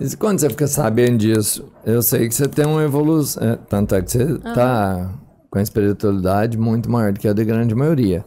E quando você fica sabendo disso, eu sei que você tem uma evolução. É, tanto é que você está com a espiritualidade muito maior do que a da grande maioria.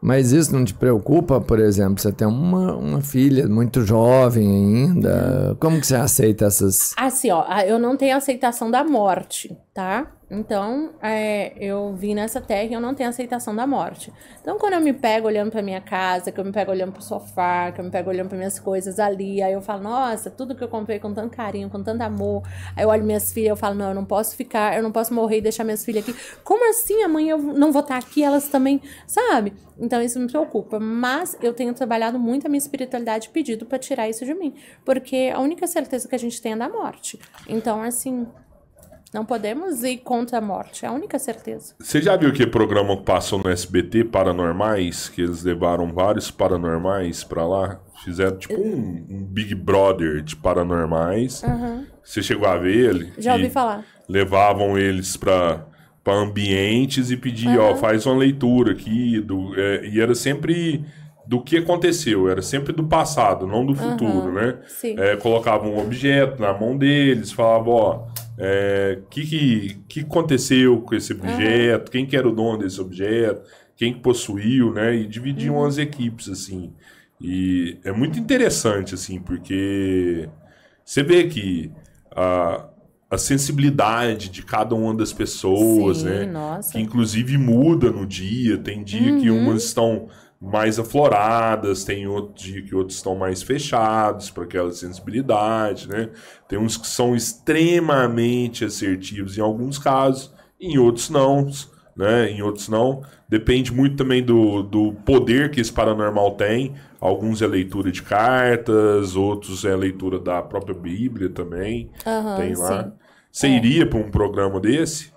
Mas isso não te preocupa, por exemplo? Você tem uma, uma filha muito jovem ainda. Uhum. Como que você aceita essas. Assim, ó, eu não tenho aceitação da morte, tá? Então, é, eu vim nessa terra e eu não tenho aceitação da morte. Então, quando eu me pego olhando para minha casa, que eu me pego olhando para o sofá, que eu me pego olhando para minhas coisas ali, aí eu falo, nossa, tudo que eu comprei com tanto carinho, com tanto amor. Aí eu olho minhas filhas eu falo, não, eu não posso ficar, eu não posso morrer e deixar minhas filhas aqui. Como assim amanhã eu não vou estar aqui? Elas também, sabe? Então, isso me preocupa. Mas eu tenho trabalhado muito a minha espiritualidade pedido para tirar isso de mim. Porque a única certeza que a gente tem é da morte. Então, assim, não podemos ir contra a morte, é a única certeza. Você já viu que programa passou no SBT, Paranormais, que eles levaram vários paranormais pra lá? Fizeram tipo um, um Big Brother de paranormais. Uhum. Você chegou a ver ele? Já ouvi falar. Levavam eles pra, pra ambientes e pediam, uhum. ó, faz uma leitura aqui. Do, é, e era sempre do que aconteceu, era sempre do passado, não do futuro, uhum. né? Sim. É, colocavam um objeto na mão deles, falavam, ó é, que, que, que aconteceu com esse objeto? Uhum. Quem que era o dono desse objeto? Quem que possuiu, né? E dividiam uhum. as equipes, assim. E é muito interessante, assim, porque você vê que a, a sensibilidade de cada uma das pessoas, Sim, né? Nossa. Que inclusive muda no dia. Tem dia uhum. que umas estão mais afloradas, tem outro dia que outros estão mais fechados para aquela sensibilidade, né? Tem uns que são extremamente assertivos em alguns casos, em outros não, né? Em outros não. Depende muito também do, do poder que esse paranormal tem. Alguns é leitura de cartas, outros é leitura da própria Bíblia também. Uhum, tem lá. Sim. Você é. iria para um programa desse?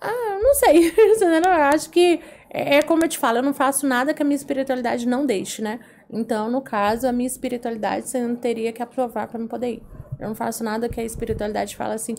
Ah, não sei. eu acho que é, é como eu te falo, eu não faço nada que a minha espiritualidade não deixe, né? Então, no caso, a minha espiritualidade você não teria que aprovar para não poder ir. Eu não faço nada que a espiritualidade fala assim,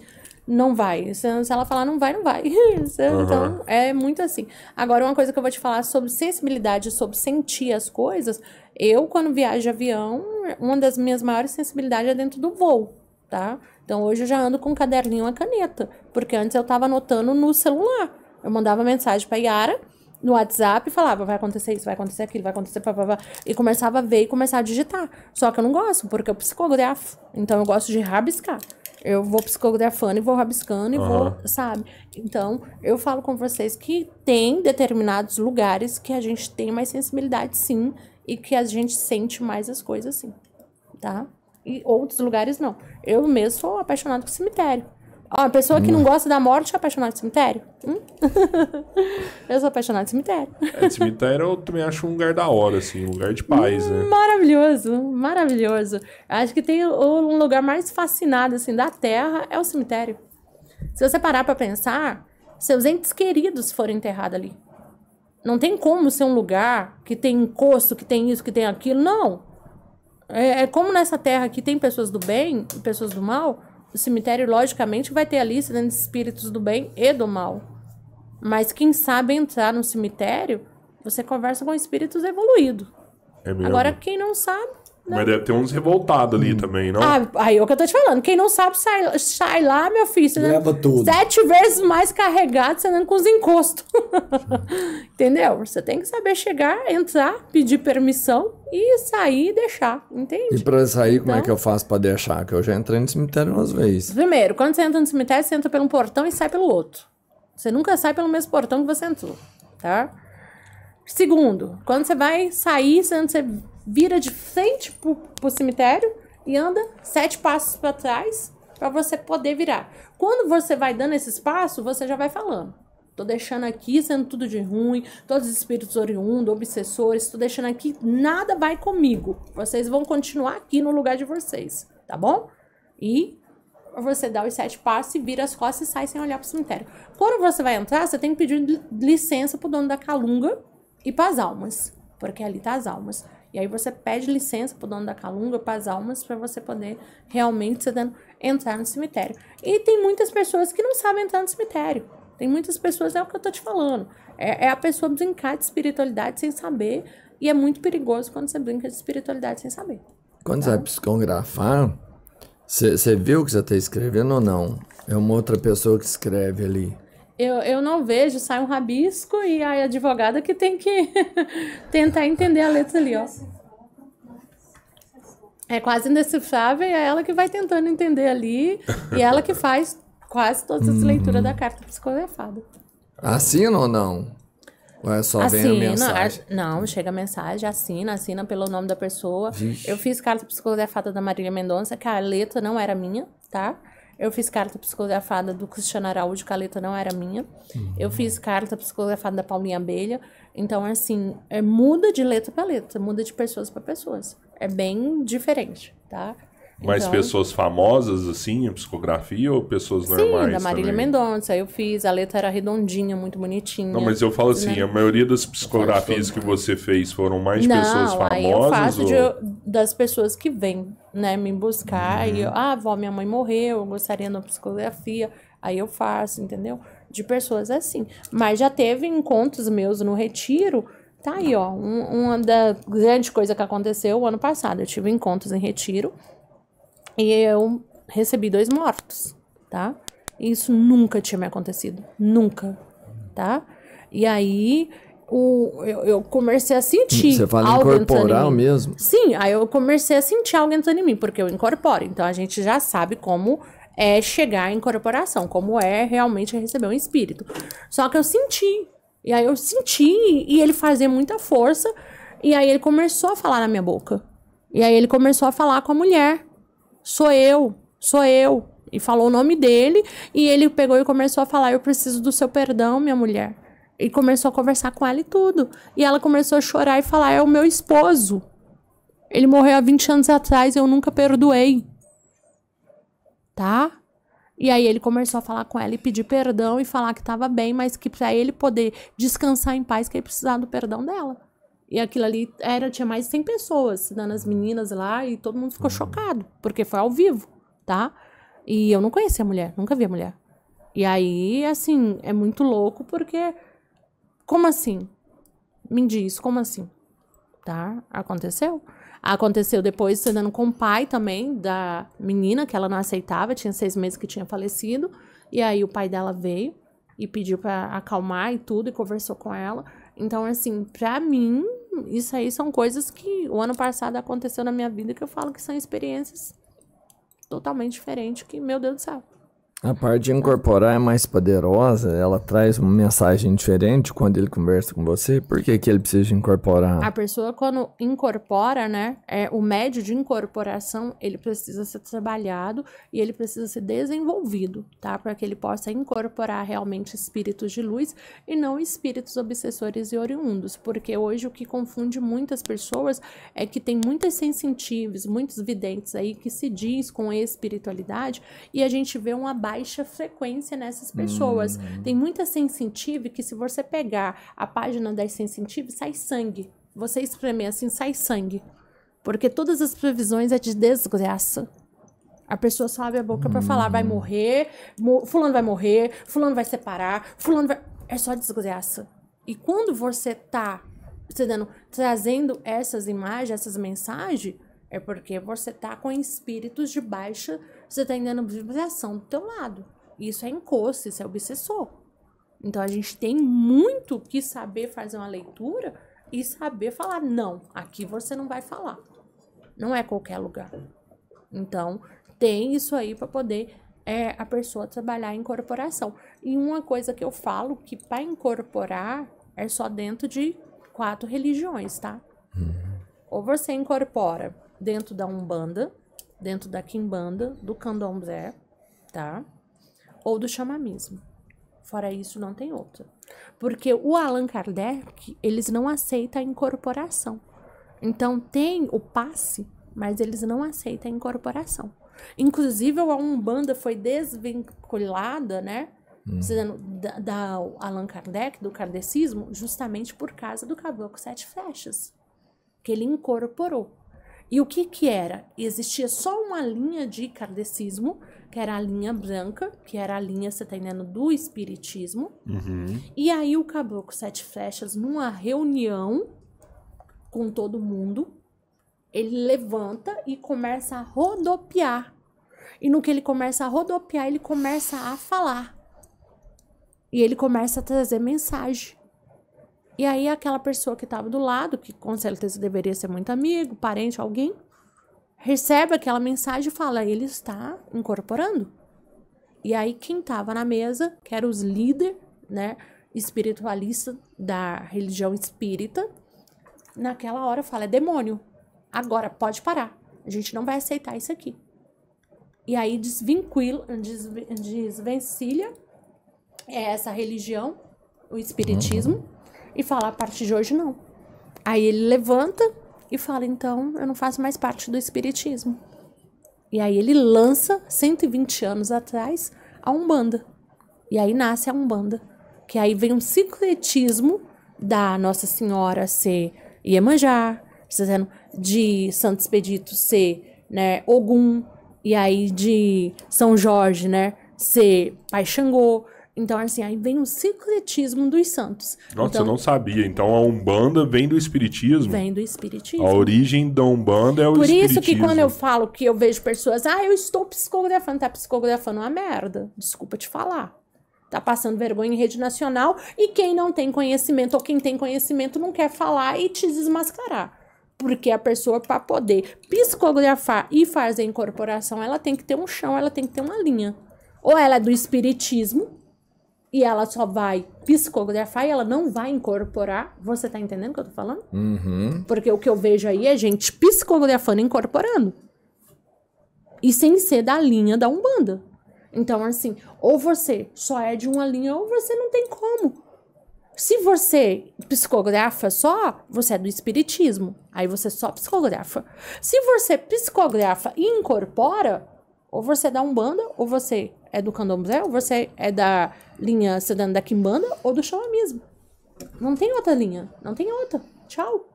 não vai. Se ela falar não vai, não vai. Então, uhum. é muito assim. Agora, uma coisa que eu vou te falar sobre sensibilidade, sobre sentir as coisas. Eu, quando viajo de avião, uma das minhas maiores sensibilidades é dentro do voo, tá? Então, hoje eu já ando com um caderninho e uma caneta. Porque antes eu estava anotando no celular. Eu mandava mensagem pra Yara no WhatsApp e falava, vai acontecer isso, vai acontecer aquilo, vai acontecer blá. E começava a ver e começar a digitar. Só que eu não gosto, porque eu psicografo. É então eu gosto de rabiscar. Eu vou psicografando e vou rabiscando e uhum. vou, sabe? Então, eu falo com vocês que tem determinados lugares que a gente tem mais sensibilidade, sim, e que a gente sente mais as coisas, sim, tá? E outros lugares não. Eu mesmo sou apaixonado por cemitério. Ó, uma pessoa que não hum. gosta da morte é apaixonada de cemitério? Hum? eu sou apaixonada de cemitério. É, cemitério eu também acho um lugar da hora, assim, um lugar de paz, né? Hum, maravilhoso, maravilhoso. Acho que tem um lugar mais fascinado, assim, da Terra é o cemitério. Se você parar para pensar, seus entes queridos foram enterrados ali. Não tem como ser um lugar que tem encosto, que tem isso, que tem aquilo, não. É, é como nessa terra que tem pessoas do bem e pessoas do mal, o cemitério, logicamente, vai ter ali grandes né, espíritos do bem e do mal. Mas quem sabe entrar no cemitério, você conversa com espíritos evoluídos. É Agora, quem não sabe, mas deve ter uns revoltados ali hum. também, não? Ah, aí é o que eu tô te falando. Quem não sabe sai, sai lá, meu filho. Você Leva não... tudo. Sete vezes mais carregado, você andando com os encostos. Entendeu? Você tem que saber chegar, entrar, pedir permissão e sair e deixar. Entende? E pra sair, então... como é então- que eu faço pra deixar? Que eu já entrei no cemitério umas vezes. Primeiro, quando você entra no cemitério, você entra por um portão e sai pelo outro. Você nunca sai pelo mesmo portão que você entrou, tá? Segundo, quando você vai sair, você vira de frente pro, pro cemitério e anda sete passos para trás para você poder virar. Quando você vai dando esse espaço, você já vai falando. Tô deixando aqui sendo tudo de ruim, todos os espíritos oriundos, obsessores, tô deixando aqui, nada vai comigo. Vocês vão continuar aqui no lugar de vocês, tá bom? E você dá os sete passos e vira as costas e sai sem olhar pro cemitério. Quando você vai entrar, você tem que pedir licença pro dono da calunga e pras almas, porque ali tá as almas. E aí você pede licença pro dono da calunga, pras almas, para você poder realmente dando, entrar no cemitério. E tem muitas pessoas que não sabem entrar no cemitério. Tem muitas pessoas, é o que eu tô te falando. É, é a pessoa brincar de espiritualidade sem saber. E é muito perigoso quando você brinca de espiritualidade sem saber. Quando tá? você vai psicografar, você viu o que você está escrevendo ou não? É uma outra pessoa que escreve ali eu, eu não vejo, sai um rabisco e a advogada que tem que tentar entender a letra ali, ó. É quase indecifrável e é ela que vai tentando entender ali e ela que faz quase todas as leituras uhum. da carta psicografada. Assina ou não? Ou é só assina, vem a mensagem? Não, não, chega a mensagem, assina, assina pelo nome da pessoa. Vixe. Eu fiz carta psicografada da Marília Mendonça, que a letra não era minha, tá? Eu fiz carta psicografada do Cristiano Araújo, Caleta não era minha. Uhum. Eu fiz carta psicografada da Paulinha Abelha. Então, assim, é, muda de letra para letra, muda de pessoas para pessoas. É bem diferente, tá? Mais então, pessoas famosas, assim, em psicografia ou pessoas normais? Sim, da Marília também? Mendonça. Eu fiz, a letra era redondinha, muito bonitinha. Não, mas eu falo assim, né? a maioria das psicografias que você fez foram mais Não, pessoas famosas? Aí eu faço ou... de, das pessoas que vêm, né, me buscar. Uhum. E, eu, uhum. ah, avó, minha mãe morreu, eu gostaria de uma psicografia. Aí eu faço, entendeu? De pessoas assim. Mas já teve encontros meus no retiro Tá aí, ó. Um, uma da grande coisa que aconteceu o ano passado. Eu tive encontros em retiro e eu recebi dois mortos, tá? Isso nunca tinha me acontecido, nunca, tá? E aí o, eu, eu comecei a sentir. Você fala algo incorporal mesmo? Sim, aí eu comecei a sentir algo entrando em mim, porque eu incorporo. Então a gente já sabe como é chegar à incorporação, como é realmente receber um espírito. Só que eu senti. E aí eu senti, e ele fazia muita força. E aí ele começou a falar na minha boca. E aí ele começou a falar com a mulher sou eu, sou eu. E falou o nome dele e ele pegou e começou a falar: Eu preciso do seu perdão, minha mulher. E começou a conversar com ela e tudo. E ela começou a chorar e falar: É o meu esposo. Ele morreu há 20 anos atrás, eu nunca perdoei. Tá? E aí ele começou a falar com ela e pedir perdão e falar que estava bem, mas que para ele poder descansar em paz, que ele precisava do perdão dela. E aquilo ali era, tinha mais de 100 pessoas dando as meninas lá e todo mundo ficou uhum. chocado, porque foi ao vivo, tá? E eu não conhecia a mulher, nunca vi a mulher. E aí, assim, é muito louco porque. Como assim? Me diz, como assim? Tá? Aconteceu. Aconteceu depois andando com o pai também da menina que ela não aceitava, tinha seis meses que tinha falecido. E aí o pai dela veio e pediu para acalmar e tudo, e conversou com ela. Então, assim, pra mim, isso aí são coisas que o ano passado aconteceu na minha vida que eu falo que são experiências totalmente diferentes que, meu Deus do céu. A parte de incorporar é mais poderosa, ela traz uma mensagem diferente quando ele conversa com você. Por que, que ele precisa incorporar? A pessoa, quando incorpora, né? É, o médio de incorporação, ele precisa ser trabalhado e ele precisa ser desenvolvido, tá? Para que ele possa incorporar realmente espíritos de luz e não espíritos obsessores e oriundos. Porque hoje o que confunde muitas pessoas é que tem muitas sensitives, muitos videntes aí que se diz com espiritualidade e a gente vê um baixa frequência nessas pessoas. Uhum. Tem muita sensitive que, se você pegar a página das sensitive, sai sangue. Você espremer assim, sai sangue. Porque todas as previsões é de desgraça. A pessoa só abre a boca uhum. para falar, vai uhum. morrer, fulano vai morrer, fulano vai separar, fulano vai... É só desgraça. E quando você tá dando trazendo essas imagens, essas mensagens, é porque você tá com espíritos de baixa você está indo na visualização é do teu lado. Isso é encosto, isso é obsessor. Então a gente tem muito que saber fazer uma leitura e saber falar não. Aqui você não vai falar. Não é qualquer lugar. Então tem isso aí para poder é, a pessoa trabalhar a incorporação. E uma coisa que eu falo que para incorporar é só dentro de quatro religiões, tá? Uhum. Ou você incorpora dentro da Umbanda, dentro da quimbanda, do candomblé, tá? Ou do xamamismo. Fora isso, não tem outra. Porque o Allan Kardec, eles não aceitam a incorporação. Então, tem o passe, mas eles não aceitam a incorporação. Inclusive, a Umbanda foi desvinculada, né? Hum. Tá da, da Allan Kardec, do kardecismo, justamente por causa do Caboclo Sete Flechas, que ele incorporou. E o que que era? Existia só uma linha de kardecismo, que era a linha branca, que era a linha, você tá entendendo, do espiritismo. Uhum. E aí o caboclo Sete Flechas, numa reunião com todo mundo, ele levanta e começa a rodopiar. E no que ele começa a rodopiar, ele começa a falar. E ele começa a trazer mensagem. E aí aquela pessoa que estava do lado, que com certeza deveria ser muito amigo, parente, alguém, recebe aquela mensagem e fala: ele está incorporando. E aí quem estava na mesa, que eram os líderes, né, espiritualista da religião espírita, naquela hora fala: é demônio. Agora pode parar. A gente não vai aceitar isso aqui. E aí desvincula, desvencilha é, essa religião, o espiritismo. Uhum e fala: a partir de hoje não. Aí ele levanta e fala: então eu não faço mais parte do Espiritismo. E aí ele lança, 120 anos atrás, a Umbanda. E aí nasce a Umbanda. Que aí vem um sincretismo da Nossa Senhora ser Iemanjá, de Santo Expedito ser né, Ogum, e aí de São Jorge né, ser Pai Xangô. Então, assim, aí vem o secretismo dos santos. Nossa, então, eu não sabia. Então, a Umbanda vem do Espiritismo? Vem do Espiritismo. A origem da Umbanda é o Por Espiritismo. Por isso que quando eu falo que eu vejo pessoas, ah, eu estou psicografando, tá psicografando uma merda. Desculpa te falar. Tá passando vergonha em rede nacional e quem não tem conhecimento ou quem tem conhecimento não quer falar e te desmascarar. Porque a pessoa, para poder psicografar e fazer incorporação, ela tem que ter um chão, ela tem que ter uma linha. Ou ela é do espiritismo, e ela só vai psicografar e ela não vai incorporar. Você tá entendendo o que eu tô falando? Uhum. Porque o que eu vejo aí é gente psicografando e incorporando. E sem ser da linha da Umbanda. Então, assim, ou você só é de uma linha ou você não tem como. Se você psicografa só, você é do espiritismo. Aí você só psicografa. Se você psicografa e incorpora, ou você é da Umbanda ou você é do candomblé, ou você é da linha sedana tá da Kimbanda ou do xamanismo. É não tem outra linha, não tem outra. Tchau.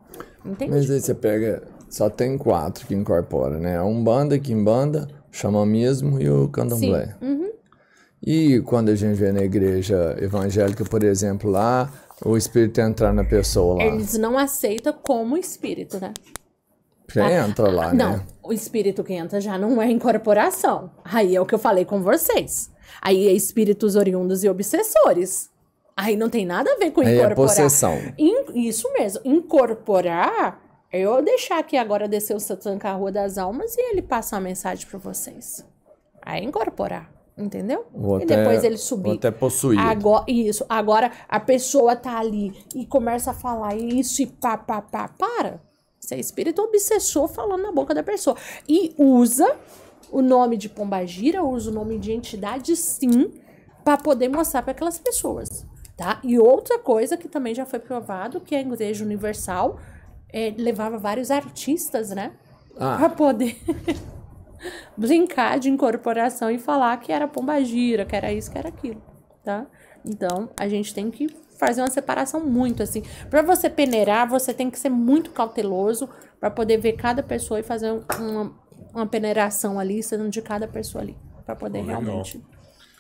Entende? Mas aí você pega, só tem quatro que incorpora, né? A Umbanda, Kimbanda, o Xamanismo e o Candomblé. Uhum. E quando a gente vê na igreja evangélica, por exemplo, lá, o espírito entrar na pessoa lá. Eles não aceitam como espírito, né? Já tá? entra lá, né? Não, o espírito que entra já não é incorporação. Aí é o que eu falei com vocês. Aí é espíritos oriundos e obsessores. Aí não tem nada a ver com Aí é incorporar. É possessão. In, isso mesmo. Incorporar é eu deixar aqui agora descer o satan com a Rua das Almas e ele passar a mensagem para vocês. Aí é incorporar. Entendeu? Vou e até, depois ele subir. Vou até possuir. Agora, isso. Agora a pessoa tá ali e começa a falar isso e pá, pá, pá. Para. Você é espírito obsessor falando na boca da pessoa. E usa o nome de pombagira, usa o nome de entidade, sim, para poder mostrar para aquelas pessoas, tá? E outra coisa que também já foi provado, que a Igreja Universal é, levava vários artistas, né? Ah. Para poder brincar de incorporação e falar que era pombagira, que era isso, que era aquilo, tá? Então, a gente tem que fazer uma separação muito assim. Para você peneirar, você tem que ser muito cauteloso para poder ver cada pessoa e fazer uma, uma peneiração ali, sendo de cada pessoa ali, para poder realmente.